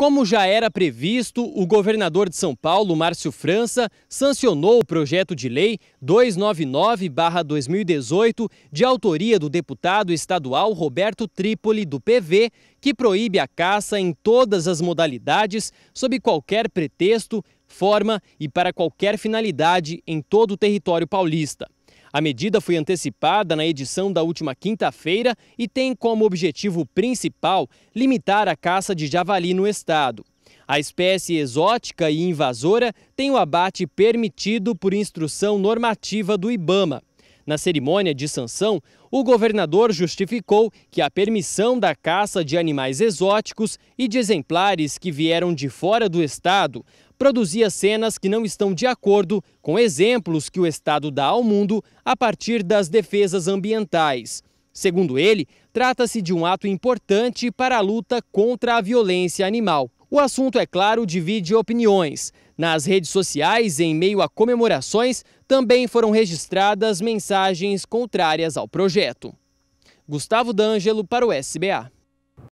Como já era previsto, o governador de São Paulo, Márcio França, sancionou o projeto de lei 299-2018, de autoria do deputado estadual Roberto Trípoli, do PV, que proíbe a caça em todas as modalidades, sob qualquer pretexto, forma e para qualquer finalidade em todo o território paulista. A medida foi antecipada na edição da última quinta-feira e tem como objetivo principal limitar a caça de javali no estado. A espécie exótica e invasora tem o abate permitido por instrução normativa do IBAMA. Na cerimônia de sanção, o governador justificou que a permissão da caça de animais exóticos e de exemplares que vieram de fora do estado produzia cenas que não estão de acordo com exemplos que o estado dá ao mundo a partir das defesas ambientais. Segundo ele, trata-se de um ato importante para a luta contra a violência animal. O assunto, é claro, divide opiniões. Nas redes sociais, em meio a comemorações, também foram registradas mensagens contrárias ao projeto. Gustavo D'Angelo para o SBA.